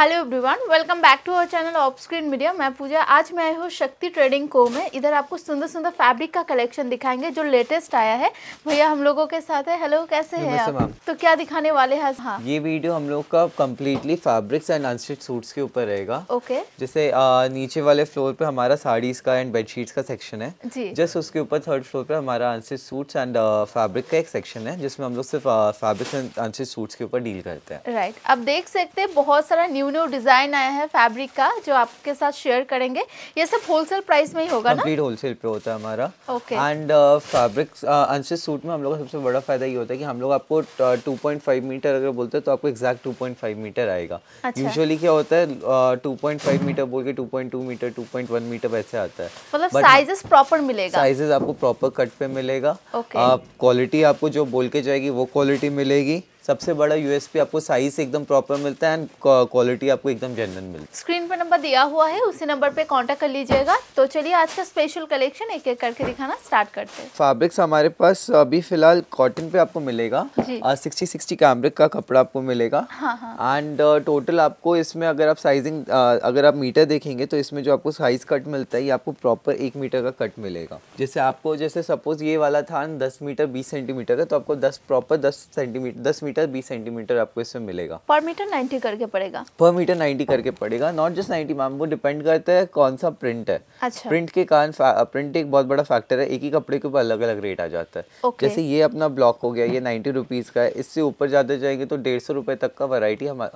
Hello everyone welcome back to our channel of Screen Media मैं पूजा आज मैं आई हूँ शक्ति ट्रेडिंग को में इधर आपको सुंदर सुंदर फैब्रिक का कलेक्शन दिखाएंगे जो लेटेस्ट आया है भैया हम लोगों के साथ है हेलो कैसे हैं आप तो क्या दिखाने वाले हैं हाँ ये वीडियो हम लोग का completely fabrics and unstitch suits के ऊपर रहेगा ओके okay. जैसे आ, नीचे वाले फ्लोर पे हमारा साड़ीज का एंड बेडशीट का सेक्शन है जस्ट उसके ऊपर थर्ड फ्लोर पे हमारा अनस्टिच सूट्स एंड फैब्रिक का एक सेक्शन है जिसमें हम लोग सिर्फ फैब्रिक्स एंड अनस्टिच सूट्स के ऊपर डील करते हैं राइट आप देख सकते हैं बहुत सारा न्यू न्यू न्यू डिज़ाइन आया है फैब्रिक का जो आपके साथ शेयर करेंगे ये सब होलसेल प्राइस में ही होगा ना होलसेल पे होता है हमारा okay and fabric unstitch suit में हम लोग का सबसे बड़ा फायदा ये होता है कि हम लोग आपको 2.5 uh, मीटर अगर बोलते हैं तो आपको एग्जैक्ट 2.5 मीटर आएगा यूजुअली अच्छा। क्या होता है uh, 2.5 मीटर बोल के 2.2 मीटर 2.1 मीटर वैसे आता है मतलब साइजेस प्रॉपर मिलेगा साइजेस आपको प्रॉपर कट पे मिलेगा क्वालिटी आपको जो बोल के जाएगी वो क्वालिटी मिलेगी सबसे बड़ा यूएसपी आपको साइज एकदम प्रॉपर मिलता है एंड क्वालिटी आपको एकदम जेनरल मिलता है स्क्रीन पर नंबर दिया हुआ है उसी नंबर पे कांटेक्ट कर लीजिएगा तो चलिए आज का स्पेशल कलेक्शन एक एक करके दिखाना स्टार्ट करते हैं फैब्रिक्स हमारे पास अभी फिलहाल कॉटन पे आपको मिलेगा सिक्सटी सिक्सटी कैमरिक का कपड़ा आपको मिलेगा एंड हाँ टोटल हाँ। uh, आपको इसमें अगर आप साइजिंग uh, अगर आप मीटर देखेंगे तो इसमें जो आपको साइज कट मिलता है ये आपको प्रॉपर एक मीटर का कट मिलेगा जैसे आपको जैसे सपोज ये वाला था दस मीटर बीस सेंटीमीटर का तो आपको दस प्रॉपर दस सेंटीमीटर दस मीटर मीटर बीस सेंटीमीटर आपको इसमें मिलेगा पर मीटर नाइन्टी करके पड़ेगा पर मीटर नाइन्टी करके पड़ेगा नॉट जस्ट नाइन्टी मैम वो डिपेंड करता है कौन सा प्रिंट है अच्छा। प्रिंट के कारण प्रिंट uh, एक बहुत बड़ा फैक्टर है एक ही कपड़े के ऊपर अलग अलग रेट आ जाता है okay. जैसे ये अपना ब्लॉक हो गया ये नाइन्टी रुपीज़ का है इससे ऊपर जाते जाएंगे तो डेढ़ सौ रुपए तक का वरायटी हमें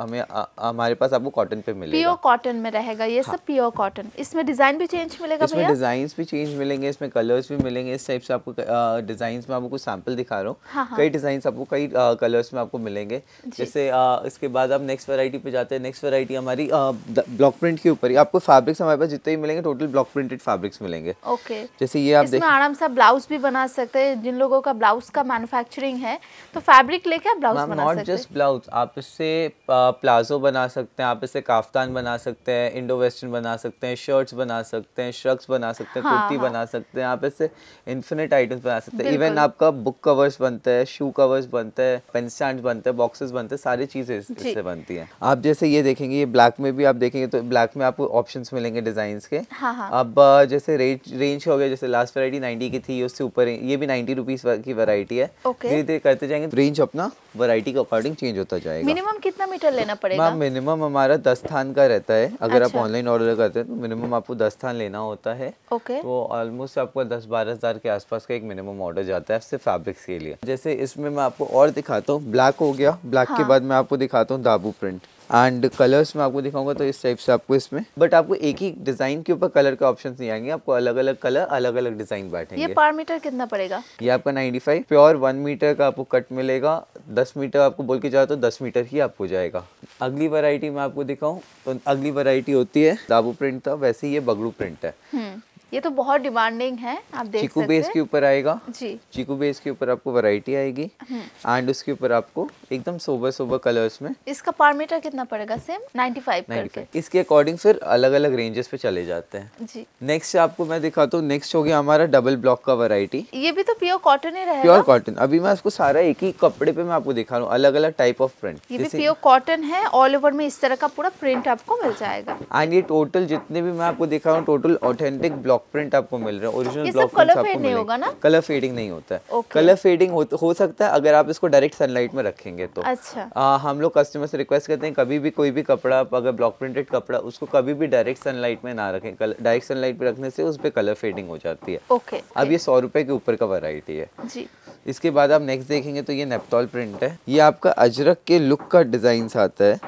हमारे पास आपको कॉटन पे मिलेगा प्योर कॉटन में रहेगा ये सब प्योर हाँ। कॉटन इसमें डिज़ाइन भी चेंज मिलेगा इसमें डिज़ाइन भी चेंज मिलेंगे इसमें कलर्स भी मिलेंगे इस टाइप से आपको डिज़ाइन uh, में आपको सैंपल दिखा रहा हूँ हाँ, हाँ। कई डिज़ाइन आपको कई कलर्स uh, में आपको मिलेंगे जैसे आ, इसके बाद आप नेक्स्ट वैरायटी पे जाते हैं नेक्स्ट वैरायटी हमारी ब्लॉक प्रिंट के ऊपर ही आपको फैब्रिक्स हमारे पास जितने ही मिलेंगे टोटल ब्लॉक प्रिंटेड फैब्रिक्स मिलेंगे ओके जैसे ये आप इसमें आराम से ब्लाउज भी बना सकते हैं जिन लोगों का ब्लाउज का मैन्युफैक्चरिंग है तो फैब्रिक लेके आप ब्लाउज बना नॉट जस्ट ब्लाउज आप इससे प्लाजो बना सकते हैं आप इससे काफ्तान बना सकते हैं इंडो वेस्टर्न बना सकते हैं शर्ट्स बना सकते हैं श्रक्स बना सकते हैं कुर्ती हाँ, हाँ। बना सकते हैं आप इससे इन्फिनिट आइटम्स बना सकते हैं इवन आपका बुक कवर्स बनते हैं शू कवर्स बनते हैं पेन स्टैंड बनते हैं बॉक्सेस बनते हैं सारी चीज़ें इससे बनती हैं आप जैसे ये देखेंगे ये ब्लैक में भी आप देखेंगे तो ब्लैक में आपको ऑप्शंस मिलेंगे डिज़ाइन के हाँ हा। अब जैसे रेंज रेंज हो गया जैसे लास्ट वेरायटी नाइन्टी की थी उससे ऊपर ये भी नाइन्टी रुपीज़ की वरायटी है धीरे धीरे करते जाएंगे रेंज अपना वैरायटी के अकॉर्डिंग चेंज होता जाएगा मिनिमम कितना मीटर लेना पड़ेगा मैम मिनिमम हमारा दस थान का रहता है अगर अच्छा। आप ऑनलाइन ऑर्डर करते हैं तो मिनिमम आपको दस थान लेना होता है ओके वो ऑलमोस्ट आपको दस बारह हज़ार के आसपास का एक मिनिमम ऑर्डर जाता है सिर्फ फैब्रिक्स के लिए जैसे इसमें मैं आपको और दिखाता हूँ ब्लैक हो गया ब्लैक के हाँ। बाद मैं आपको दिखाता हूँ दाबू प्रिंट एंड कलर्स में आपको दिखाऊंगा तो इस टाइप से आपको इसमें बट आपको एक ही डिजाइन के ऊपर कलर के ऑप्शन नहीं आएंगे आपको अलग अलग कलर अलग अलग डिजाइन बैठे ये मीटर कितना पड़ेगा ये आपका फाइव प्योर वन मीटर का आपको कट मिलेगा दस मीटर आपको बोल के जाओ तो दस मीटर ही आपको जाएगा अगली वरायटी में आपको दिखाऊँ तो अगली वरायटी होती है दाबू प्रिंट था वैसे ही ये बगड़ू प्रिंट है हम्म। ये तो बहुत डिमांडिंग है आप देख चीकू बेस के ऊपर आएगा जी चीकू बेस के ऊपर आपको वैरायटी आएगी एंड हम्म। उसके ऊपर आपको एकदम सोबर सोबर कलर्स में इसका पारमीटर मीटर कितना पड़ेगा सेम 95 करके इसके अकॉर्डिंग फिर अलग अलग रेंजेस पे चले जाते हैं जी नेक्स्ट आपको मैं दिखाता हूँ नेक्स्ट हो गया हमारा डबल ब्लॉक का वरायटी ये भी तो प्योर कॉटन ही प्योर कॉटन अभी मैं उसको सारा एक ही कपड़े पे मैं आपको दिखा रहा हूँ अलग अलग टाइप ऑफ प्रिंट ये प्योर कॉटन है ऑल ओवर में इस तरह का पूरा प्रिंट आपको मिल जाएगा एंड ये टोटल जितने भी मैं आपको दिखा रहा हूँ total authentic block block print आपको मिल रहे हैं ओरिजिनल ब्लॉक प्रिंट आपको नहीं होगा ना कलर फेडिंग नहीं होता है okay. कलर फेडिंग हो, हो सकता है अगर आप इसको डायरेक्ट सनलाइट में रखेंगे तो अच्छा आ, हम लोग कस्टमर से रिक्वेस्ट करते हैं कभी भी कोई भी कपड़ा अगर ब्लॉक प्रिंटेड कपड़ा उसको कभी भी डायरेक्ट सनलाइट में ना रखें डायरेक्ट सनलाइट में रखने से उस पर कलर फेडिंग हो जाती है अब ये सौ रुपए के ऊपर का वरायटी है जी इसके बाद आप नेक्स्ट देखेंगे तो ये नेपतौल प्रिंट है ये आपका अजरक के लुक का डिजाइन आता है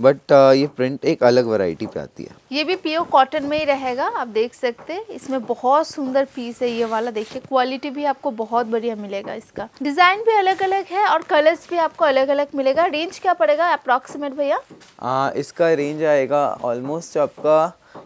बट हम्म। uh, ये प्रिंट एक अलग वैरायटी पे आती है ये भी पीओ कॉटन में ही रहेगा आप देख सकते हैं इसमें बहुत सुंदर पीस है ये वाला देखिए क्वालिटी भी आपको बहुत बढ़िया मिलेगा इसका डिजाइन भी अलग अलग है और कलर्स भी आपको अलग अलग मिलेगा रेंज क्या पड़ेगा अप्रोक्सीमेट भैया इसका रेंज आएगा ऑलमोस्ट आपका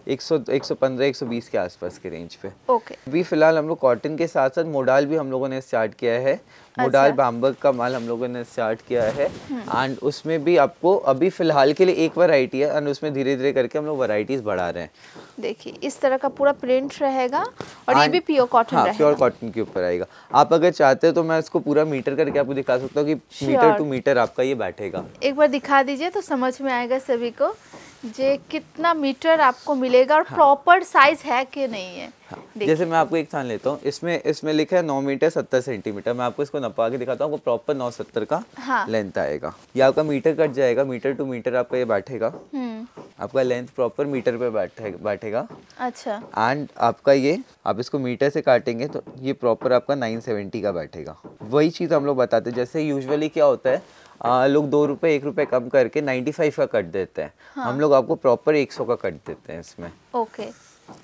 115 120 के आसपास के रेंज पे ओके okay. अभी फिलहाल हम लोग कॉटन के साथ साथ मोडाल भी हम लोगों ने स्टार्ट किया है अच्छा। मोडाल बाम्बर्ग का माल हम लोगों ने स्टार्ट किया है एंड हम्म। उसमें भी आपको अभी फिलहाल के लिए एक वैरायटी है एंड उसमें धीरे धीरे करके हम लोग वराइटीज बढ़ा रहे हैं देखिए इस तरह का पूरा प्रिंट रहेगा और ये भी प्योर कॉटन हाँ, प्योर कॉटन के ऊपर आएगा आप अगर चाहते हो तो मैं इसको पूरा मीटर करके आपको दिखा सकता हूँ कि मीटर टू मीटर आपका ये बैठेगा एक बार दिखा दीजिए तो समझ में आएगा सभी को जे कितना मीटर आपको मिलेगा और हाँ। प्रॉपर साइज है कि नहीं है हाँ। जैसे मैं आपको एक थान लेता हूँ इसमें इसमें लिखा है नौ मीटर सत्तर सेंटीमीटर मैं आपको इसको नपा के दिखाता हूँ आपको प्रॉपर नौ सत्तर का हाँ। लेंथ आएगा ये आपका मीटर कट जाएगा मीटर टू मीटर आपका ये बैठेगा हम्म। आपका लेंथ प्रॉपर मीटर पे बैठे, बैठेगा अच्छा एंड आपका ये आप इसको मीटर से काटेंगे तो ये प्रॉपर आपका 970 का बैठेगा वही चीज़ हम लोग बताते हैं जैसे यूजुअली क्या होता है आ, लोग दो रुपए एक रुपए कम करके 95 का कट देते हैं हाँ. हम लोग आपको प्रॉपर 100 का कट देते हैं इसमें ओके okay.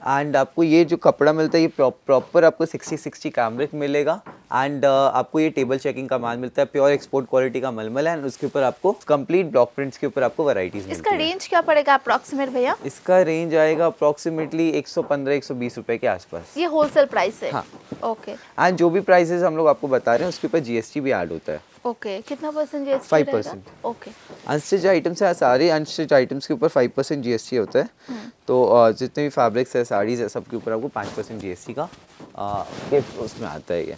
एंड आपको ये जो कपड़ा मिलता है ये प्रॉपर आपको 60 60 कैमरिक मिलेगा एंड uh, आपको ये टेबल चेकिंग का माल मिलता है प्योर एक्सपोर्ट क्वालिटी का मलमल है एंड उसके ऊपर आपको कंप्लीट ब्लॉक प्रिंट्स के ऊपर आपको वैरायटीज इसका रेंज क्या पड़ेगा अप्रोक्सीमेट भैया इसका रेंज आएगा अप्रोक्सीमेटली 115 120 रुपए के आसपास ये होलसेल प्राइस है हाँ ओके जो भी प्राइसेस हम लोग आपको बता रहे हैं उसके ऊपर जीएसटी भी एड होता है ओके कितना percent GST five percent okay unstitch items है सारे अनस्टिच आइटम्स के ऊपर फाइव परसेंट जीएसटी होता है हम्म। तो जितने भी फैब्रिक्स है साड़ीज है सबके ऊपर आपको पाँच परसेंट जीएसटी का गिफ्ट उसमें आता है ये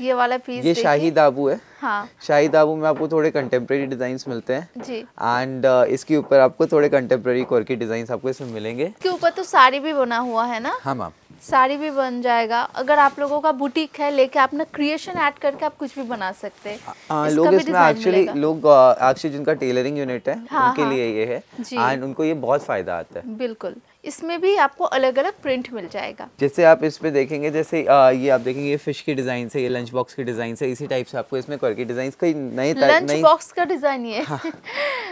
ये वाला पीस ये शाही दाबू है हाँ। शाही दाबू में आपको थोड़े कंटेम्प्रेरी डिजाइन मिलते हैं जी एंड uh, इसके ऊपर आपको थोड़े कंटेम्प्रेरी कोर के डिजाइन आपको इसमें मिलेंगे इसके ऊपर तो साड़ी भी बना हुआ है ना हाँ मैम साड़ी भी बन जाएगा अगर आप लोगों का बुटीक है लेके आप ना क्रिएशन ऐड करके आप कुछ भी बना सकते हैं हाँ, हाँ, लोग इसमें एक्चुअली लोग एक्चुअली जिनका टेलरिंग यूनिट है हाँ, उनके हाँ, लिए ये है एंड उनको ये बहुत फायदा आता है बिल्कुल इसमें भी आपको अलग अलग प्रिंट मिल जाएगा जैसे आप इस पे देखेंगे जैसे आ, ये आप देखेंगे ये फिश की डिजाइन है ये लंच बॉक्स की डिजाइन है इसी टाइप से आपको इसमें कॉर्की डिजाइन कई नए लंच बॉक्स का डिजाइन ये हाँ,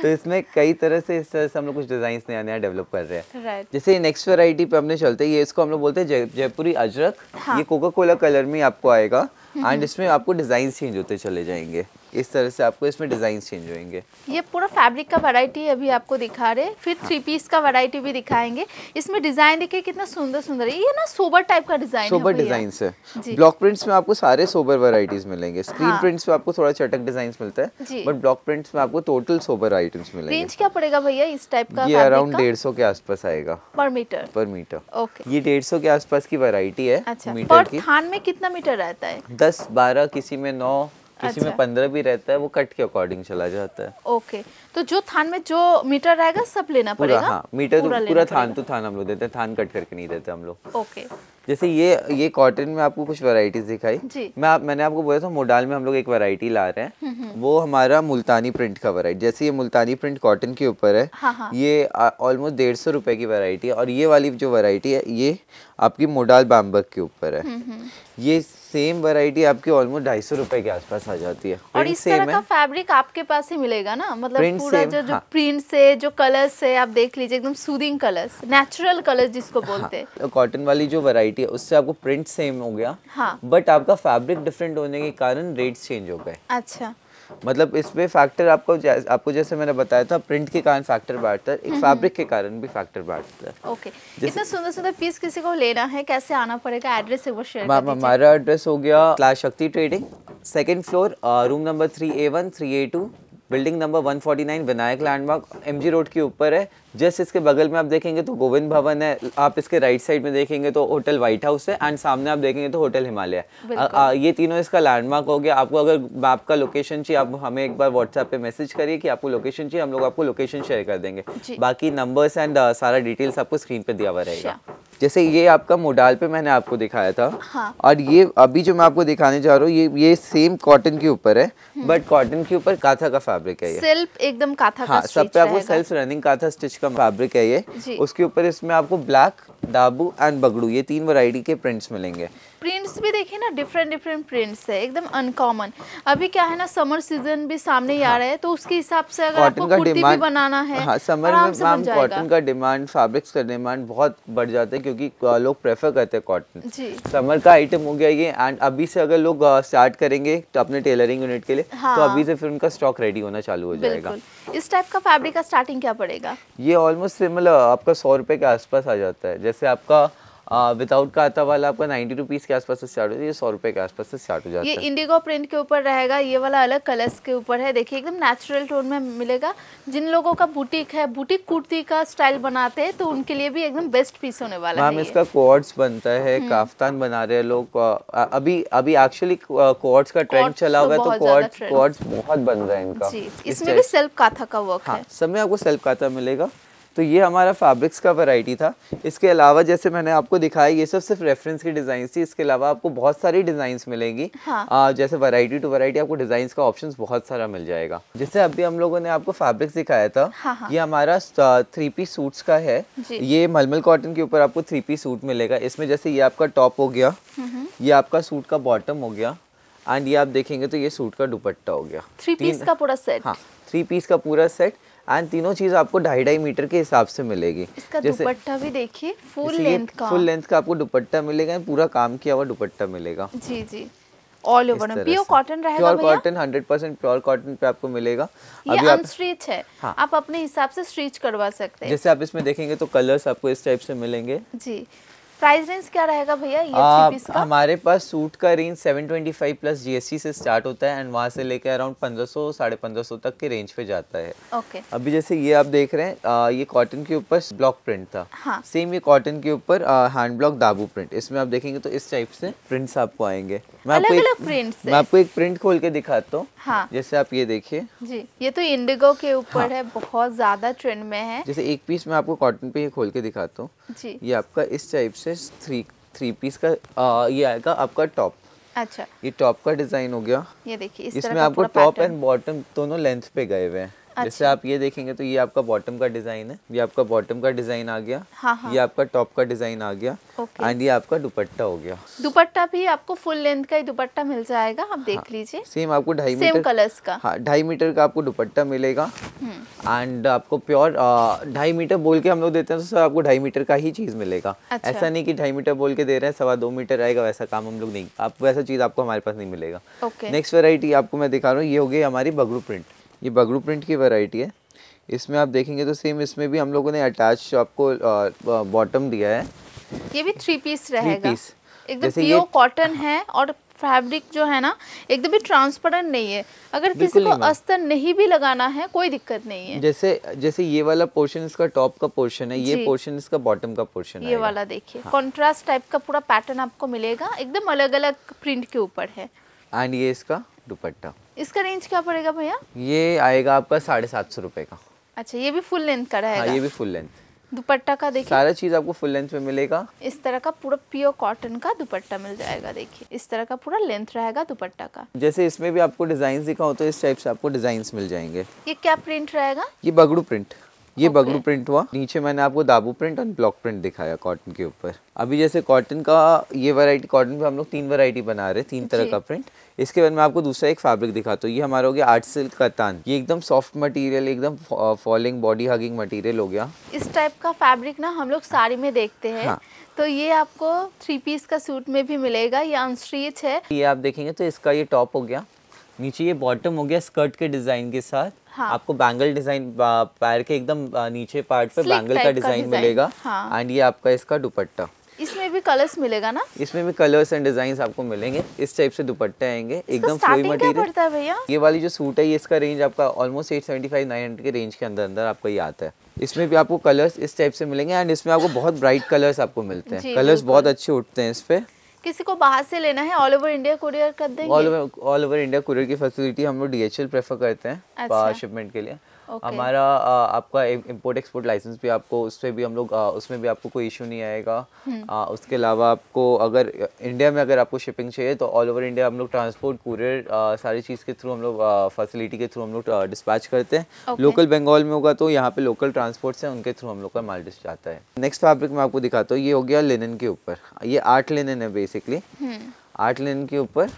तो इसमें कई तरह से इस तरह से हम लोग कुछ डिजाइन नया नया डेवलप कर रहे हैं right. जैसे नेक्स्ट वेराइटी पे हमने चलते ये इसको हम लोग बोलते हैं जयपुरी अजरक हाँ। ये कोका कोला कलर में आपको आएगा एंड इसमें आपको डिज़ाइन चेंज होते चले जाएंगे इस तरह से आपको इसमें डिज़ाइन चेंज होंगे ये पूरा फैब्रिक का वैरायटी अभी आपको दिखा रहे फिर थ्री हाँ। पीस का वैरायटी भी दिखाएंगे इसमें डिज़ाइन देखिए कितना सुंदर सुंदर है ये ना सोबर टाइप का डिज़ाइन सोबर डिज़ाइन है ब्लॉक प्रिंट्स में आपको सारे सोबर वैरायटीज मिलेंगे स्क्रीन हाँ। प्रिंट्स में आपको थोड़ा चटक डिजाइन मिलता है बट ब्लॉक प्रिंट्स में आपको टोटल सोबर आइटम्स मिलेंगे रेंज क्या पड़ेगा भैया इस टाइप का ये अराउंड डेढ़ सौ के आसपास आएगा पर मीटर पर मीटर ओके ये डेढ़ सौ के आसपास की वैरायटी है मीटर अच्छा। की थान में कितना मीटर रहता है दस बारह किसी में नौ किसी अच्छा। में पंद्रह भी रहता है वो कट के अकॉर्डिंग चला जाता है ओके तो जो थान में जो मीटर रहेगा सब लेना पड़ेगा हाँ मीटर पूरा, तो, पूरा थान तो थान हम लोग देते हैं थान कट करके नहीं देते हम लोग ओके जैसे ये ये कॉटन में आपको कुछ वैरायटीज दिखाई जी मैं आप, मैंने आपको बोला था मोडाल में हम लोग एक वैरायटी ला रहे हैं हम्म, हम्म। वो हमारा मुल्तानी प्रिंट का वैरायटी जैसे ये मुल्तानी प्रिंट कॉटन के ऊपर है हाँ हाँ। ये ऑलमोस्ट डेढ़ सौ रुपए की वैरायटी है और ये वाली जो वैरायटी है ये आपकी मोडाल बाम्बक के ऊपर है हम्म, ये सेम वैरायटी आपकी ऑलमोस्ट ढाई सौ रुपए के आसपास आ जाती है और इस तरह का फैब्रिक आपके पास ही मिलेगा ना मतलब पूरा जो जो हाँ। प्रिंट से जो कलर्स से आप देख लीजिए एकदम सूदिंग कलर्स नेचुरल कलर्स जिसको हाँ। बोलते हैं हाँ। कॉटन वाली जो वैरायटी है उससे आपको प्रिंट सेम हो गया हाँ। बट आपका फैब्रिक डिफरेंट होने के कारण रेट चेंज हो गए अच्छा मतलब इसमें फैक्टर आपको जैस, आपको जैसे मैंने बताया था प्रिंट के कारण फैक्टर बांटता है एक फैब्रिक के कारण भी फैक्टर बांटता है ओके इतना सुंदर सुंदर पीस किसी को लेना है कैसे आना पड़ेगा एड्रेस एक बार शेयर हमारा एड्रेस हो गया class Shakti trading second floor room number three A building number 149 Vinayak landmark MG road के ऊपर है जस्ट इसके बगल में आप देखेंगे तो गोविंद भवन है आप इसके राइट साइड में देखेंगे तो होटल व्हाइट हाउस है एंड सामने आप देखेंगे तो होटल हिमालय है ये तीनों इसका लैंडमार्क हो गया आपको अगर मैप का लोकेशन चाहिए आप हमें एक बार व्हाट्सएप पे मैसेज करिए कि आपको लोकेशन चाहिए हम लोग आपको लोकेशन शेयर कर देंगे बाकी नंबर्स एंड सारा डिटेल्स आपको स्क्रीन पर दिया हुआ रहेगा जैसे ये आपका मोडाल पे मैंने आपको दिखाया था हाँ। और ये अभी जो मैं आपको दिखाने जा रहा हूँ ये ये सेम कॉटन के ऊपर है बट हम्म। कॉटन के ऊपर काथा का फैब्रिक है ये सिल्प एकदम काथा हाँ, का सब पे आपको सेल्फ रनिंग काथा स्टिच का फैब्रिक है ये उसके ऊपर इसमें आपको ब्लैक दाबू एंड बगड़ू ये तीन वैरायटी के प्रिंट्स मिलेंगे प्रिंट्स भी देखिए ना डिफरेंट डिफरेंट प्रिंट्स है एकदम अनकॉमन अभी क्या है ना समर सीजन भी सामने ही आ हाँ। रहा है तो उसके हिसाब से अगर कॉटन का डिमांड बनाना है हाँ, समर में मैम कॉटन का डिमांड फैब्रिक्स का डिमांड बहुत बढ़ जाता है क्योंकि लोग प्रेफर करते हैं कॉटन समर का आइटम हो गया ये एंड अभी से अगर लोग स्टार्ट करेंगे तो अपने टेलरिंग यूनिट के लिए तो हाँ। अभी से फिर उनका स्टॉक रेडी होना चालू हो जाएगा इस टाइप का फैब्रिक का स्टार्टिंग क्या पड़ेगा ये ऑलमोस्ट सिमिलर आपका सौ रुपए के आसपास आ जाता है जैसे आपका विदाउट काता वाला आपका नाइन्टी रुपीज़ के आसपास से स्टार्ट होती है सौ रुपये के आसपास से स्टार्ट हो जाता है ये इंडिगो प्रिंट के ऊपर रहेगा ये वाला अलग कलर्स के ऊपर है देखिए एकदम नेचुरल टोन में मिलेगा जिन लोगों का बुटीक है बुटीक कुर्ती का स्टाइल बनाते हैं तो उनके लिए भी एकदम बेस्ट पीस होने वाला है इसका कोर्ड्स बनता है हम्म। काफ्तान बना रहे हैं लोग अभी अभी एक्चुअली कोर्ड्स का ट्रेंड चला तो हुआ है तो कोर्ड्स कोर्ड्स बहुत बन रहे हैं इनका इसमें भी सेल्फ काथा का वर्क हाँ, है सब में आपको सेल्फ काथा मिलेगा तो ये हमारा फैब्रिक्स का वैरायटी था इसके अलावा जैसे मैंने आपको दिखाया ये सब सिर्फ रेफरेंस की डिज़ाइन थी इसके अलावा आपको बहुत सारी डिज़ाइंस मिलेंगी हाँ। आ, जैसे वैरायटी टू वैरायटी आपको डिज़ाइन का ऑप्शन बहुत सारा मिल जाएगा जैसे अभी हम लोगों ने आपको फैब्रिक्स दिखाया था हाँ, हाँ। ये हमारा थ्री पीस सूट्स का है ये मलमल कॉटन के ऊपर आपको थ्री पीस सूट मिलेगा इसमें जैसे ये आपका टॉप हो गया ये आपका सूट का बॉटम हो गया एंड ये आप देखेंगे तो ये सूट का दुपट्टा हो गया थ्री पीस का पूरा सेट हाँ थ्री पीस का पूरा सेट एंड तीनों चीज़ आपको ढाई ढाई मीटर के हिसाब से मिलेगी इसका जैसे दुपट्टा भी देखिए फुल लेंथ का फुल लेंथ का आपको दुपट्टा मिलेगा पूरा काम किया हुआ दुपट्टा मिलेगा जी जी ऑल ओवर प्योर कॉटन रहेगा pure cotton 100 percent pure cotton पे आपको मिलेगा ये अभी आप स्ट्रीच है हाँ। आप अपने हिसाब से स्ट्रीच करवा सकते हैं जैसे आप इसमें देखेंगे तो कलर्स आपको इस टाइप से मिलेंगे जी प्राइस रेंज क्या रहेगा भैया ये पीस का हमारे पास सूट का रेंज 725 प्लस जीएसटी से स्टार्ट होता है एंड वहाँ से लेकर अराउंड 1500 साढ़े सौ तक के रेंज पे जाता है ओके okay. अभी जैसे ये आप देख रहे हैं आ, ये कॉटन के ऊपर ब्लॉक प्रिंट था हाँ. सेम ये कॉटन के ऊपर हैंड ब्लॉक दाबू प्रिंट इसमें आप देखेंगे तो इस टाइप से प्रिंट्स आपको आएंगे मैं आपको एक मैं आपको एक प्रिंट खोल के दिखाता हूँ हाँ. जैसे आप ये देखिए जी ये तो इंडिगो के ऊपर हाँ। है बहुत ज्यादा ट्रेंड में है जैसे एक पीस मैं आपको कॉटन पे खोल के दिखाता हूँ ये आपका इस टाइप से थ्री थ्री पीस का आ, ये आएगा आपका टॉप अच्छा ये टॉप का डिजाइन हो गया ये देखिए इसमें आपको टॉप एंड बॉटम दोनों लेंथ पे गए हुए हैं अच्छा। जैसे आप ये देखेंगे तो ये आपका बॉटम का डिजाइन है ये आपका बॉटम का डिजाइन आ गया हाँ हा। ये आपका टॉप का डिजाइन आ गया एंड ये आपका दुपट्टा हो गया दुपट्टा भी आपको फुल लेंथ का ही दुपट्टा मिल जाएगा आप देख हाँ, लीजिए सेम आपको ढाई मीटर कलर्स का हाँ ढाई मीटर का आपको दुपट्टा मिलेगा एंड हम्म। आपको प्योर ढाई मीटर बोल के हम लोग देते हैं तो सर आपको ढाई मीटर का ही चीज मिलेगा अच्छा। ऐसा नहीं कि ढाई मीटर बोल के दे रहे हैं सवा दो मीटर आएगा वैसा काम हम लोग नहीं आप वैसा चीज आपको हमारे पास नहीं मिलेगा नेक्स्ट वेरायटी आपको मैं दिखा रहा हूँ ये हो गई हमारी बगरू प्रिंट ये बगड़ू प्रिंट की वैरायटी है इसमें आप देखेंगे तो सेम इसमें भी हम लोगों ने अटैच आपको बॉटम दिया है ये भी थ्री पीस रहेगा एकदम प्योर कॉटन है और फैब्रिक जो है ना एकदम भी ट्रांसपेरेंट नहीं है अगर किसी को अस्तर नहीं भी लगाना है कोई दिक्कत नहीं है जैसे जैसे ये वाला पोर्शन इसका टॉप का पोर्शन है ये पोर्शन इसका बॉटम का पोर्शन है ये वाला देखिए कॉन्ट्रास्ट हाँ। टाइप का पूरा पैटर्न आपको मिलेगा एकदम अलग अलग प्रिंट के ऊपर है एंड ये इसका दुपट्टा इसका रेंज क्या पड़ेगा भैया ये आएगा आपका साढ़े सात सौ रूपए का अच्छा ये भी फुल लेंथ का हाँ, रहेगा हाँ, ये भी फुल लेंथ दुपट्टा का देखिए सारा चीज आपको फुल लेंथ में मिलेगा इस तरह का पूरा प्योर कॉटन का दुपट्टा मिल जाएगा देखिए इस तरह का पूरा लेंथ रहेगा दुपट्टा का जैसे इसमें भी आपको डिजाइन दिखाओ तो इस टाइप से आपको डिजाइन मिल जाएंगे ये क्या प्रिंट रहेगा ये बगड़ू प्रिंट ये okay. बगड़ू प्रिंट हुआ नीचे मैंने आपको दाबू प्रिंट और ब्लॉक प्रिंट दिखाया कॉटन के ऊपर अभी जैसे कॉटन का ये वैरायटी कॉटन पे हम लोग तीन वैरायटी बना रहे हैं तीन तरह का प्रिंट इसके बाद मैं आपको दूसरा एक फैब्रिक दिखाता हूँ ये हमारा हो गया आर्ट सिल्क का तान ये एकदम सॉफ्ट मटेरियल एकदम फॉलिंग बॉडी हगिंग मटेरियल हो गया इस टाइप का फैब्रिक ना हम लोग साड़ी में देखते हैं हाँ। तो ये आपको थ्री पीस का सूट में भी मिलेगा ये अनस्ट्रीच है ये आप देखेंगे तो इसका ये टॉप हो गया नीचे ये बॉटम हो गया स्कर्ट के डिजाइन के साथ हाँ. आपको बैंगल डिजाइन पैर के एकदम नीचे पार्ट पे बैंगल का डिजाइन मिलेगा एंड हाँ। ये आपका इसका दुपट्टा इसमें भी कलर्स मिलेगा ना इसमें भी कलर्स एंड डिजाइन आपको मिलेंगे इस टाइप से दुपट्टे आएंगे एकदम फ्लोई मटेरियल भैया ये वाली जो सूट है ये इसका रेंज आपका almost eight seventy five nine hundred के रेंज के अंदर अंदर आपको ये आता है इसमें भी आपको कलर्स इस टाइप से मिलेंगे एंड इसमें आपको बहुत ब्राइट कलर्स आपको मिलते हैं कलर्स बहुत अच्छे उठते हैं इस पे किसी को बाहर से लेना है ऑल ओवर इंडिया कुरियर कर देंगे ऑल ओवर इंडिया कुरियर की फैसिलिटी हम लोग डीएचएल प्रेफर करते हैं अच्छा। शिपमेंट के लिए okay. हमारा आपका इम्पोर्ट एक्सपोर्ट लाइसेंस भी आपको उस पर भी हम लोग उसमें भी आपको कोई इशू नहीं आएगा आ, हम्म। उसके अलावा आपको अगर इंडिया में अगर आपको शिपिंग चाहिए तो ऑल ओवर इंडिया हम लोग ट्रांसपोर्ट कुरियर सारी चीज़ के थ्रू हम लोग फैसिलिटी के थ्रू हम लोग डिस्पैच करते हैं लोकल बंगाल में होगा तो यहाँ पे लोकल ट्रांसपोर्ट्स हैं उनके थ्रू हम लोग का माल डिस्ट जाता है नेक्स्ट फैब्रिक मैं आपको दिखाता हूँ ये हो गया लेनन के ऊपर ये आठ लेनन है बेसिकली हम्म। आठ लेन के ऊपर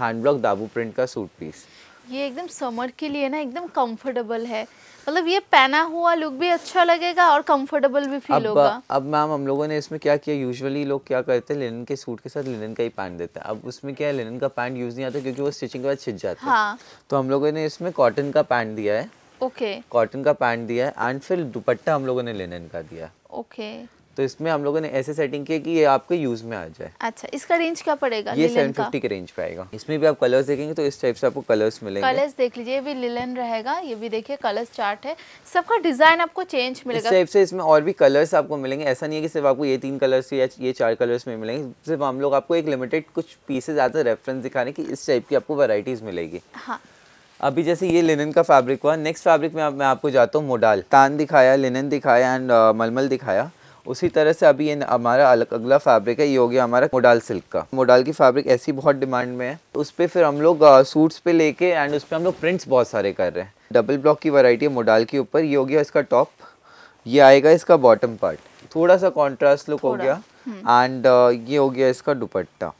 हैंड ब्लॉक दाबू प्रिंट का सूट पीस ये एकदम समर के लिए ना एकदम कंफर्टेबल है मतलब ये पहना हुआ लुक भी अच्छा लगेगा और कंफर्टेबल भी फील होगा अब मैम हम लोगों ने इसमें क्या किया यूजुअली लोग क्या करते हैं लिनन के सूट के साथ लिनन का ही पैंट देते हैं अब उसमें क्या है लिनन का पैंट यूज नहीं आता क्योंकि वो स्टिचिंग के बाद छिट जाता है हाँ। तो हम लोगों ने इसमें कॉटन का पैंट दिया है ओके कॉटन का पैंट दिया है एंड फिर दुपट्टा हम लोगों ने लिनन का दिया ओके तो इसमें हम लोगों ने ऐसे सेटिंग किया कि ये आपके यूज़ में आ जाए अच्छा इसका रेंज क्या पड़ेगा ये सेवन फिफ्टी के रेंज पे आएगा इसमें भी आप कलर्स देखेंगे तो इस टाइप से आपको कलर्स मिलेंगे कलर्स देख लीजिए ये भी लिलन रहेगा ये भी देखिए कलर्स चार्ट है सबका डिजाइन आपको चेंज मिलेगा इस टाइप से इसमें और भी कलर्स आपको मिलेंगे ऐसा नहीं है कि सिर्फ आपको ये तीन कलर्स या ये चार कलर्स में मिलेंगे सिर्फ हम लोग आपको एक लिमिटेड कुछ पीसेज आते रेफरेंस दिखाने की इस टाइप की आपको वराइटीज मिलेगी हाँ। अभी जैसे ये लिनन का फैब्रिक हुआ नेक्स्ट फैब्रिक में आप, मैं आपको जाता हूँ मोडाल तान दिखाया लिनन दिखाया एंड uh, मलमल दिखाया उसी तरह से अभी ये हमारा अगला फैब्रिक है ये हो गया हमारा मोडाल सिल्क का मोडाल की फैब्रिक ऐसी बहुत डिमांड में है उस पर फिर हम लोग सूट्स पे लेके एंड उस पर हम लोग प्रिंट्स बहुत सारे कर रहे हैं डबल ब्लॉक की वैरायटी है मोडाल के ऊपर ये हो गया इसका टॉप ये आएगा इसका बॉटम पार्ट थोड़ा सा कॉन्ट्रास्ट लुक हो गया एंड हम्म। ये हो गया इसका दुपट्टा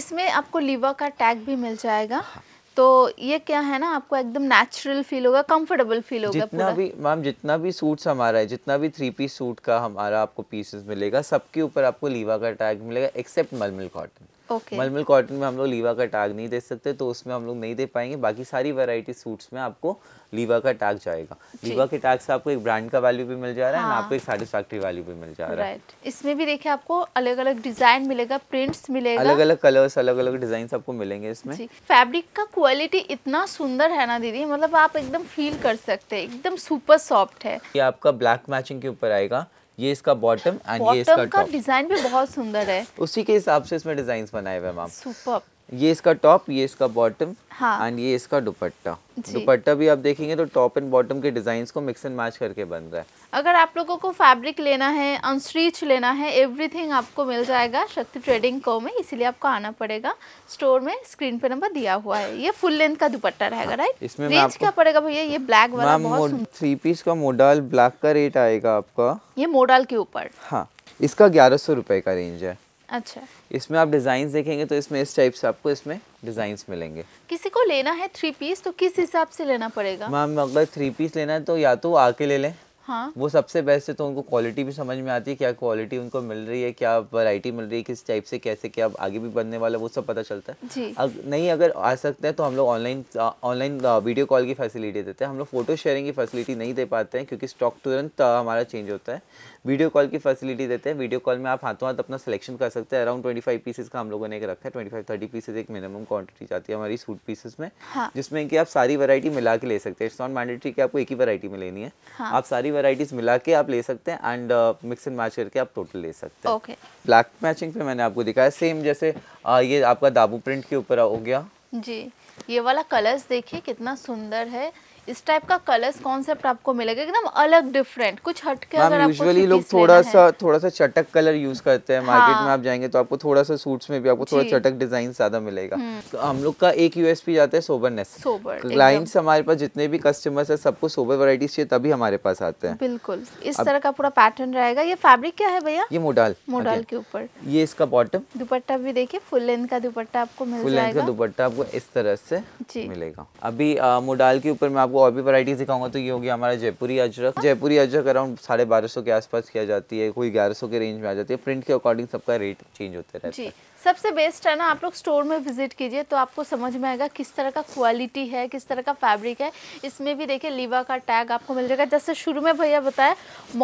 इसमें आपको लीवा का टैग भी मिल जाएगा हाँ। तो ये क्या है ना आपको एकदम नेचुरल फील होगा कंफर्टेबल फील होगा जितना भी मैम जितना भी सूट्स हमारा है जितना भी थ्री पीस सूट का हमारा आपको पीसेस मिलेगा सबके ऊपर आपको लीवा का टैग मिलेगा except mulmul cotton okay. Mulmul cotton में हम लोग लीवा का टैग नहीं दे सकते तो उसमें हम लोग नहीं दे पाएंगे बाकी सारी वैरायटी सूट्स में आपको लीवा का टैग जाएगा लीवा के टैग से आपको एक ब्रांड का वैल्यू भी मिल जा रहा है हाँ। आपको एक सेटिस्फैक्ट्री वैल्यू भी मिल जा रहा है इसमें भी देखिए आपको अलग अलग डिजाइन मिलेगा प्रिंट्स मिलेगा अलग अलग कलर्स अलग अलग डिजाइन आपको मिलेंगे इसमें फेब्रिक का क्वालिटी इतना सुंदर है ना दीदी मतलब आप एकदम फील कर सकते हैं एकदम सुपर सॉफ्ट है ये आपका ब्लैक मैचिंग के ऊपर आएगा ये इसका बॉटम एंड ये इसका टॉप डिजाइन भी बहुत सुंदर है उसी के हिसाब से इसमें डिजाइन बनाए हुए मैम सुपर ये इसका टॉप ये इसका बॉटम एंड हाँ. ये इसका दुपट्टा दुपट्टा भी आप देखेंगे तो टॉप एंड बॉटम के डिजाइन को मिक्स एंड मैच करके बन रहा है अगर आप लोगों को फैब्रिक लेना है अनस्ट्रीच लेना है एवरीथिंग आपको मिल जाएगा शक्ति ट्रेडिंग को में इसीलिए आपको आना पड़ेगा स्टोर में स्क्रीन पे नंबर दिया हुआ है ये फुल लेंथ का दुपट्टा रहेगा राइट हाँ, इसमें रेंज क्या पड़ेगा भैया ये ब्लैक वाला बहुत थ्री पीस का मोडाल ब्लैक का रेट आएगा आपका ये मोडल के ऊपर हाँ इसका ग्यारह सौ का रेंज है अच्छा इसमें आप डिज़ाइन देखेंगे तो इसमें इस टाइप से आपको इसमें डिज़ाइन मिलेंगे किसी को लेना है थ्री पीस तो किस हिसाब से लेना पड़ेगा मैम अगर थ्री पीस लेना है तो या तो आके ले लें हाँ वो सबसे बेस्ट है तो उनको क्वालिटी भी समझ में आती है क्या क्वालिटी उनको मिल रही है क्या वैरायटी मिल रही है किस टाइप से कैसे क्या आगे भी बनने वाला वो सब पता चलता है जी। अग, नहीं अगर आ सकते हैं तो हम लोग ऑनलाइन ऑनलाइन वीडियो कॉल की फैसिलिटी देते हैं हम लोग फोटो शेयरिंग की फैसिलिटी नहीं दे पाते हैं क्योंकि स्टॉक तुरंत हमारा चेंज होता है वीडियो कॉल की फैसिलिटी देते हैं वीडियो कॉल में आप हाथों हाथ अपना सिलेक्शन कर सकते हैं अराउंड ट्वेंटी फाइव पीसेज का हम लोगों ने एक रखा है ट्वेंटी फाइव थर्टी पीसेज एक मिनिमम क्वांटिटी जाती है हमारी सूट पीसेज में हाँ. जिसमें कि आप सारी वैरायटी मिला के ले सकते हैं इट्स नॉट मैंडेटरी कि आपको एक ही वैरायटी में लेनी है हाँ. आप सारी वैरायटीज मिला के आप ले सकते हैं एंड मिक्स एंड मैच करके आप टोटल ले सकते हैं ब्लैक मैचिंग पे मैंने आपको दिखाया सेम जैसे uh, ये आपका दाबू प्रिंट के ऊपर हो गया जी ये वाला कलर्स देखिए कितना सुंदर है इस टाइप का कलर्स कॉन्सेप्ट आपको मिलेगा एकदम अलग डिफरेंट कुछ हटके अगर आपको यूजुअली लोग थोड़ा सा थोड़ा सा चटक कलर यूज करते हैं मार्केट हाँ। में आप जाएंगे तो आपको थोड़ा सा सूट्स में भी आपको थोड़ा चटक डिजाइन ज्यादा मिलेगा हम्म। तो हम लोग का एक यूएसपी जाता है सोबरनेस सोबर क्लाइंट्स हमारे पास जितने भी कस्टमर्स है सबको सोबर वराइटीज चाहिए तभी हमारे पास आते हैं बिल्कुल इस तरह का पूरा पैटर्न रहेगा ये फैब्रिक क्या है भैया ये मोडाल मोडाल के ऊपर ये इसका बॉटम दुपट्टा भी देखिए फुल लेंथ का दुपट्टा आपको मिल जाएगा फुल लेंथ का दुपट्टा आपको इस तरह से मिलेगा अभी मोडाल के ऊपर मैं आपको और भी वैरायटी दिखाऊंगा तो ये होगी हमारा जयपुरी अजरक जयपुरी अजरक अराउंड साढ़े बारह सौ के आसपास किया जाती है कोई ग्यारह सौ के रेंज में आ जाती है प्रिंट के अकॉर्डिंग सबका रेट चेंज होते रहता है सबसे बेस्ट है ना आप लोग स्टोर में विजिट कीजिए तो आपको समझ में आएगा किस तरह का क्वालिटी है किस तरह का फैब्रिक है इसमें भी देखिए लीवा का टैग आपको मिल जाएगा जैसे शुरू में भैया बताया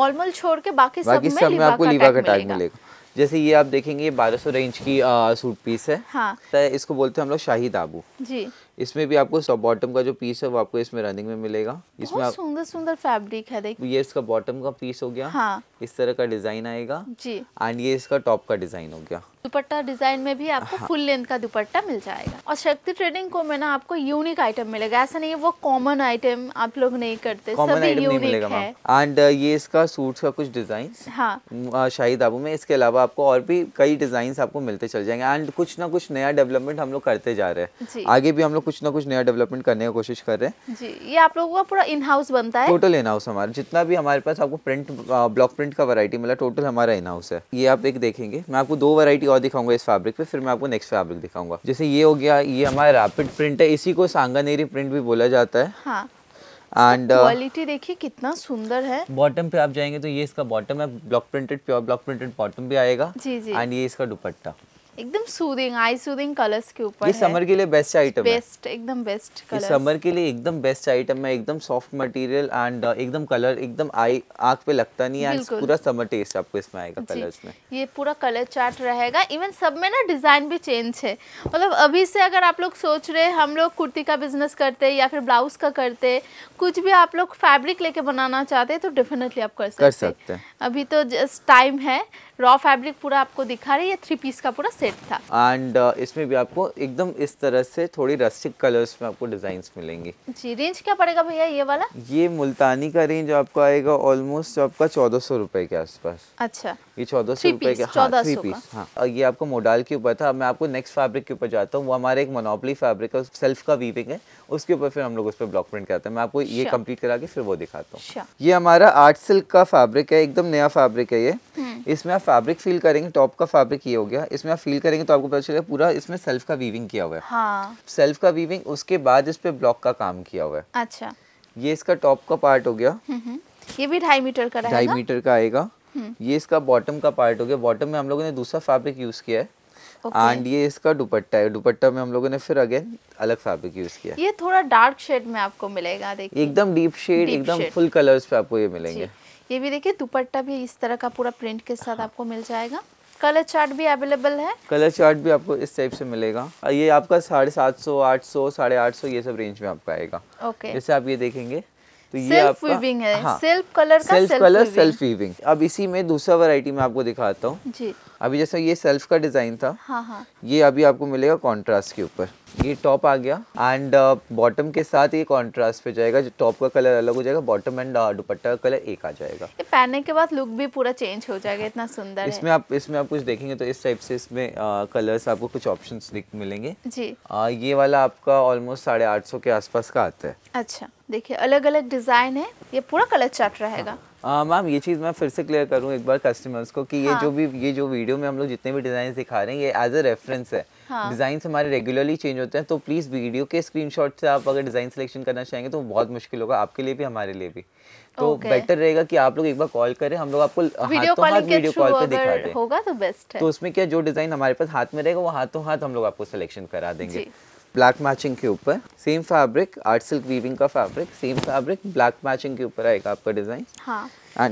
मॉलमल छोड़ के बाकी सब में लीवा आपको लीवा का टैग मिलेगा जैसे ये आप देखेंगे ये 1200 रेंज की आ, सूट पीस है हाँ। तो इसको बोलते हैं हम लोग शाही दाबू जी इसमें भी आपको सब बॉटम का जो पीस है वो आपको इसमें रनिंग में मिलेगा इसमें सुंदर सुंदर फैब्रिक है देखिए ये इसका बॉटम का पीस हो गया हाँ। इस तरह का डिजाइन आएगा जी एंड ये इसका टॉप का डिजाइन हो गया दुपट्टा डिजाइन में भी आपको हाँ। फुल लेंथ का दुपट्टा मिल जाएगा और शक्ति ट्रेडिंग को मैं ना आपको यूनिक आइटम मिलेगा ऐसा नहीं है वो कॉमन आइटम आप लोग नहीं करते कॉमन आइटम नहीं मिलेगा मैम एंड uh, ये इसका सूट का कुछ डिजाइन हाँ शाहिद आबू में इसके अलावा आपको और भी कई डिजाइन आपको मिलते चल जाएंगे एंड कुछ ना कुछ नया डेवलपमेंट हम लोग करते जा रहे हैं आगे भी हम लोग कुछ ना कुछ नया डेवलपमेंट करने की कोशिश कर रहे हैं जी ये आप लोगों का पूरा इन हाउस बनता है टोटल इन हाउस हमारा जितना भी हमारे पास आपको प्रिंट ब्लॉक प्रिंट का वैरायटी मिला टोटल हमारा इन हाउस है ये आप एक देखेंगे मैं आपको दो वैरायटी और दिखाऊंगा इस फैब्रिक पे फिर मैं आपको नेक्स्ट फैब्रिक दिखाऊंगा जैसे ये हो गया ये हमारा रैपिड प्रिंट है इसी को सांगानेरी प्रिंट भी बोला जाता है एंड हाँ। क्वालिटी देखिए कितना सुंदर है बॉटम पे आप जाएंगे तो ये इसका बॉटम है block printed pure block printed bottom भी आएगा जी जी एंड ये इसका दुपट्टा एकदम सूदिंग आई सूदिंग कलर्स के ऊपर ये समर के लिए बेस्ट आइटम है बेस्ट एकदम बेस्ट कलर समर के लिए एकदम बेस्ट आइटम है एकदम सॉफ्ट मटेरियल एंड एकदम कलर एकदम आई आंख पे लगता नहीं है पूरा समर टेस्ट आपको इसमें आएगा कलर्स में ये पूरा कलर चार्ट रहेगा इवन सब में ना डिजाइन भी चेंज है मतलब अभी से अगर आप लोग सोच रहे हम लोग कुर्ती का बिजनेस करते या फिर ब्लाउज का करते कुछ भी आप लोग फैब्रिक लेके बनाना चाहते हैं तो डेफिनेटली आप कर सकते हैं अभी तो जस्ट टाइम है रॉ फैब्रिक पूरा आपको दिखा रही है थ्री पीस का पूरा सेट सेट था एंड uh, इसमें भी आपको एकदम इस तरह से थोड़ी रस्टिक कलर्स में आपको डिजाइन मिलेंगी जी रेंज क्या पड़ेगा भैया ये वाला ये मुल्तानी का रेंज आपको आएगा ऑलमोस्ट आपका चौदह सौ के आसपास अच्छा ये चौदह सौ रुपए के हाँ थ्री पीस हाँ ये आपको मोडाल के ऊपर था मैं आपको नेक्स्ट फैब्रिक के ऊपर जाता हूँ वो हमारे एक मोनोपली फैब्रिक है सेल्फ का वीविंग है उसके ऊपर फिर हम लोग उस पर ब्लॉक प्रिंट करते हैं मैं आपको ये कंप्लीट अच्छा। करा के फिर वो दिखाता हूँ अच्छा। ये हमारा आर्ट सिल्क का फैब्रिक है एकदम नया फैब्रिक है ये हम्म। इसमें आप फैब्रिक फील करेंगे टॉप का फैब्रिक ये हो गया इसमें आप फील करेंगे तो आपको पता चलेगा पूरा इसमें सेल्फ का वीविंग किया हुआ है हाँ। सेल्फ का वीविंग उसके बाद इस पे ब्लॉक का काम किया हुआ है अच्छा ये इसका टॉप का पार्ट हो गया हम्म, हम्म। ये भी ढाई मीटर का ढाई मीटर का आएगा हम्म। ये इसका बॉटम का पार्ट हो गया बॉटम में हम लोगों ने दूसरा फैब्रिक यूज किया है एंड okay. ये इसका दुपट्टा है दुपट्टा में हम लोगों ने फिर अगेन अलग फैब्रिक यूज किया ये थोड़ा डार्क शेड में आपको मिलेगा देखिए एकदम डीप शेड एकदम फुल कलर्स पे आपको ये मिलेंगे ये भी देखिए दुपट्टा भी इस तरह का पूरा प्रिंट के साथ हाँ। आपको मिल जाएगा कलर चार्ट भी अवेलेबल है कलर चार्ट भी आपको इस टाइप से मिलेगा ये आपका साढ़े सात सौ आठ सौ साढ़े आठ सौ ये सब रेंज में आपका आएगा ओके okay. जैसे आप ये देखेंगे तो ये आपका है हाँ, सेल्फ कलर का सेल्फ कलर सेल्फ वीविंग अब इसी में दूसरा वैरायटी में आपको दिखाता हूँ जी अभी जैसा ये सेल्फ का डिजाइन था हाँ हाँ ये अभी आपको मिलेगा कॉन्ट्रास्ट के ऊपर ये टॉप आ गया एंड बॉटम uh, के साथ ये कॉन्ट्रास्ट पे जाएगा जो टॉप का कलर अलग हो जाएगा बॉटम एंड uh, दुपट्टा का कलर एक आ जाएगा ये पहनने के बाद लुक भी पूरा चेंज हो जाएगा इतना सुंदर इसमें आप इसमें आप कुछ देखेंगे तो इस टाइप से इसमें कलर्स uh, आपको कुछ ऑप्शन मिलेंगे जी आ, ये वाला आपका ऑलमोस्ट साढ़े आठ सौ के आस का आता है अच्छा देखिये अलग अलग डिजाइन है ये पूरा कलर चार्ट रहेगा हाँ। मैम ये चीज़ मैं फिर से क्लियर करूँ एक बार कस्टमर्स को कि ये हाँ. जो भी ये जो वीडियो में हम लोग जितने भी डिज़ाइन दिखा रहे हैं ये एज अ रेफरेंस है डिजाइन हाँ. हमारे रेगुलरली चेंज होते हैं तो प्लीज़ वीडियो के स्क्रीनशॉट से आप अगर डिज़ाइन सिलेक्शन करना चाहेंगे तो बहुत मुश्किल होगा आपके लिए भी हमारे लिए भी तो बेटर okay. रहेगा कि आप लोग एक बार कॉल करें हम लोग आपको वीडियो हाथ वीडियो कॉल पे दिखा दें होगा तो बेस्ट है तो उसमें क्या जो डिज़ाइन हमारे पास हाथ में रहेगा वो हाथों हाथ हम लोग आपको सिलेक्शन करा देंगे ब्लैक मैचिंग के ऊपर same fabric art silk weaving का fabric same fabric black matching के ऊपर आएगा आपका डिजाइन हाँ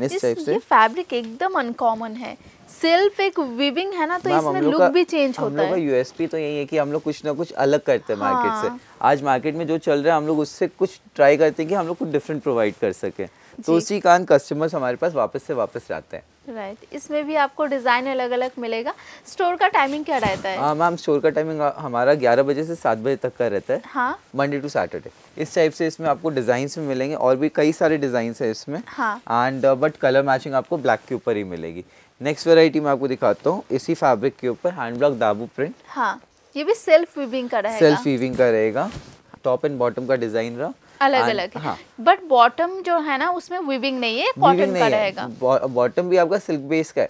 इस टाइप से फैब्रिक एकदम अनकॉमन है सेल्फ एक वीविंग है ना तो इसमें लुक भी चेंज होता है हम लोग का यूएसपी तो यही है कि हम लोग कुछ ना कुछ अलग करते हैं हाँ। मार्केट से आज मार्केट में जो चल रहा है हम लोग उससे कुछ ट्राई करते हैं कि हम लोग कुछ डिफरेंट प्रोवाइड कर सके तो उसी कारण कस्टमर्स हमारे पास वापस से वापस जाते हैं राइट right. इसमें भी आपको डिज़ाइन अलग अलग मिलेगा स्टोर का टाइमिंग क्या रहता है मैम हाँ, स्टोर का टाइमिंग हमारा 11 बजे से 7 बजे तक का रहता है हाँ मंडे टू सैटरडे इस टाइप से इसमें आपको डिज़ाइन भी मिलेंगे और भी कई सारे डिज़ाइन है इसमें हाँ एंड बट कलर मैचिंग आपको ब्लैक के ऊपर ही मिलेगी नेक्स्ट वेराइटी मैं आपको दिखाता हूँ इसी फैब्रिक के ऊपर हैंड ब्लॉक दाबू प्रिंट हाँ ये भी सेल्फ वीविंग का रहेगा सेल्फ वीविंग का रहेगा टॉप एंड बॉटम का डिज़ाइन रहा अलग अलग बट बॉटम हाँ। जो है ना उसमें विविंग नहीं है कॉटन का रहेगा बॉटम भी आपका सिल्क बेस का है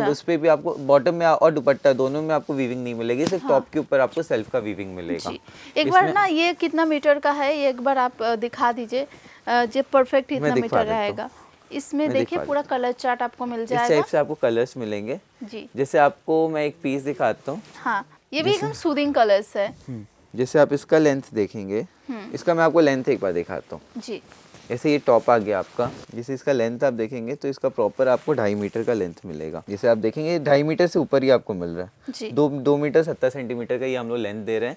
एंड उस पर भी आपको बॉटम में और दुपट्टा दोनों में आपको वीविंग नहीं मिलेगी सिर्फ टॉप हाँ। के ऊपर आपको सेल्फ का वीविंग मिलेगा एक बार ना ये कितना मीटर का है एक बार आप दिखा दीजिए जो परफेक्ट इतना मीटर रहेगा इसमें देखिए पूरा कलर चार्ट आपको मिल जाएगा इस से आपको कलर्स मिलेंगे जी जैसे आपको मैं एक पीस दिखाता हूँ हाँ ये भी एकदम सूदिंग कलर्स है हम्म। जैसे आप इसका लेंथ देखेंगे हम्म। इसका मैं आपको लेंथ एक बार दिखाता हूँ जी ऐसे ये टॉप आ गया आपका जैसे इसका लेंथ आप देखेंगे तो इसका प्रॉपर आपको ढाई मीटर का लेंथ मिलेगा जैसे आप देखेंगे ढाई मीटर से ऊपर ही आपको मिल रहा है दो दो मीटर सत्तर सेंटीमीटर का ये हम लोग लेंथ दे रहे हैं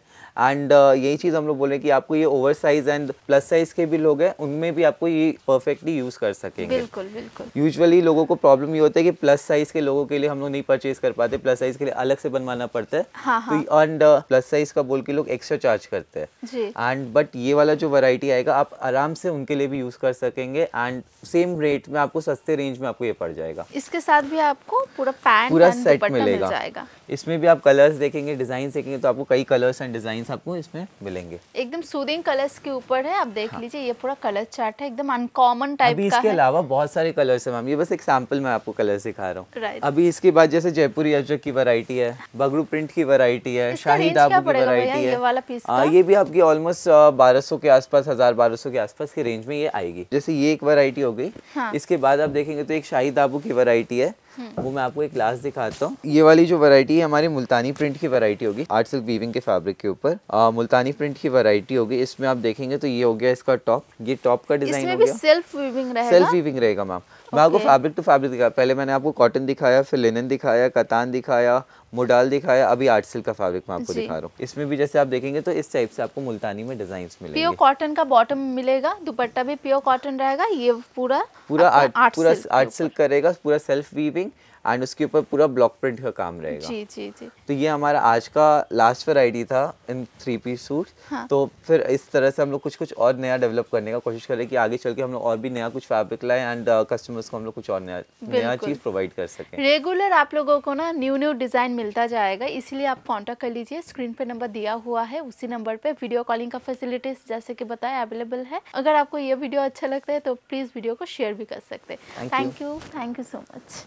एंड uh, यही चीज़ हम लोग बोले कि आपको ये over size and plus size के भी लोग हैं उनमें भी आपको ये परफेक्टली यूज़ कर सकेंगे बिल्कुल बिल्कुल यूजली लोगों को प्रॉब्लम ये होता है कि प्लस साइज के लोगों के लिए हम लोग नहीं परचेज कर पाते प्लस साइज के लिए अलग से बनवाना पड़ता है एंड प्लस साइज का बोल के लोग एक्स्ट्रा चार्ज करते हैं एंड बट ये वाला जो वैरायटी आएगा आप आराम से उनके लिए भी यूज़ कर सकेंगे एंड सेम रेट में आपको सस्ते रेंज में आपको ये पड़ जाएगा इसके साथ भी आपको पूरा पैन पूरा सेट मिलेगा मिल इसमें भी आप कलर्स देखेंगे डिजाइन देखेंगे तो आपको कई कलर्स एंड डिजाइन आपको इसमें मिलेंगे एकदम सूदिंग कलर्स के ऊपर है आप देख हाँ। लीजिए ये पूरा कलर चार्ट है एकदम अनकॉमन टाइप का इसके अलावा बहुत सारे कलर्स है मैम ये बस एक सैम्पल मैं आपको कलर दिखा रहा हूँ अभी इसके बाद जैसे जयपुरी अजक की वरायटी है बगरू प्रिंट की वरायटी है शाही दाबू की वरायटी है हाँ, ये भी आपकी ऑलमोस्ट बारह के आसपास हजार बारह के आसपास की रेंज में ये आएगी जैसे ये एक वैरायटी हो गई हाँ। इसके बाद आप देखेंगे तो एक शाही दाबू की वैरायटी है वो मैं आपको एक लास्ट दिखाता हूँ ये वाली जो वैरायटी है हमारी मुल्तानी प्रिंट की वैरायटी होगी आर्ट सिल्क वीविंग के फैब्रिक के ऊपर मुल्तानी प्रिंट की वैरायटी होगी इसमें आप देखेंगे तो ये हो गया इसका टॉप ये टॉप का डिजाइन हो गया सेल्फ वीविंग रहेगा सेल्फ वीविंग रहेगा मैम मैं आपको फैब्रिक टू फैब्रिक दिखाया पहले मैंने आपको कॉटन दिखाया फिर लिनन दिखाया कतान दिखाया मोडाल दिखाया अभी आर्ट सिल्क का फैब्रिक मैं आपको दिखा रहा हूँ इसमें भी जैसे आप देखेंगे तो इस टाइप से आपको मुल्तानी में डिजाइन मिलेगा प्योर कॉटन का बॉटम मिलेगा दुपट्टा भी प्योर कॉटन रहेगा ये पूरा पूरा पूरा आर्ट सिल्क करेगा पूरा सेल्फ वीविंग एंड उसके ऊपर पूरा ब्लॉक प्रिंट का काम रहेगा जी जी जी तो ये हमारा आज का लास्ट वेराइटी था इन थ्री पीस सूट हाँ. तो फिर इस तरह से हम लोग कुछ कुछ और नया डेवलप करने का कोशिश करें कि आगे चल के हम लोग और भी नया कुछ फैब्रिक लाएं एंड कस्टमर्स uh, को हम लोग कुछ और नया नया चीज़ प्रोवाइड कर सके रेगुलर आप लोगों को ना न्यू न्यू डिज़ाइन मिलता जाएगा इसीलिए आप कॉन्टेक्ट कर लीजिए स्क्रीन पर नंबर दिया हुआ है उसी नंबर पे वीडियो कॉलिंग का फैसिलिटीज जैसे की बताया अवेलेबल है अगर आपको ये वीडियो अच्छा लगता है तो प्लीज़ वीडियो को शेयर भी कर सकते हैं thank you thank you so much